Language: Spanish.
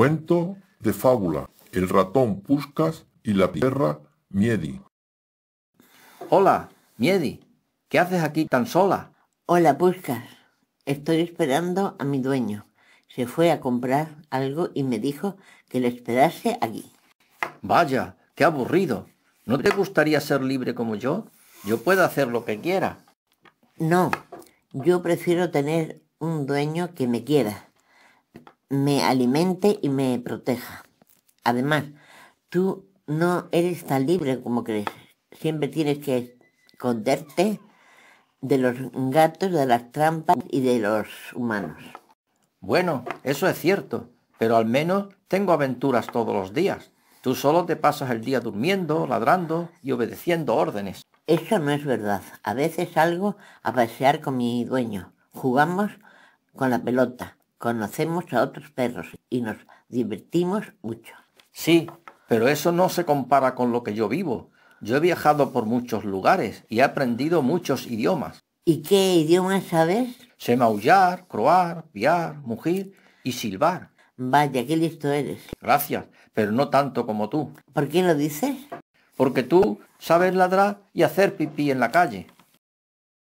Cuento de fábula, el ratón Puscas y la perra Miedi. Hola, Miedi, ¿qué haces aquí tan sola? Hola, Puscas. Estoy esperando a mi dueño. Se fue a comprar algo y me dijo que le esperase aquí. Vaya, qué aburrido. ¿No te gustaría ser libre como yo? Yo puedo hacer lo que quiera. No, yo prefiero tener un dueño que me quiera me alimente y me proteja. Además, tú no eres tan libre como crees. Siempre tienes que esconderte de los gatos, de las trampas y de los humanos. Bueno, eso es cierto, pero al menos tengo aventuras todos los días. Tú solo te pasas el día durmiendo, ladrando y obedeciendo órdenes. Eso no es verdad. A veces salgo a pasear con mi dueño. Jugamos con la pelota. Conocemos a otros perros y nos divertimos mucho. Sí, pero eso no se compara con lo que yo vivo. Yo he viajado por muchos lugares y he aprendido muchos idiomas. ¿Y qué idiomas sabes? Sé maullar, croar, piar, mugir y silbar. Vaya, qué listo eres. Gracias, pero no tanto como tú. ¿Por qué lo dices? Porque tú sabes ladrar y hacer pipí en la calle.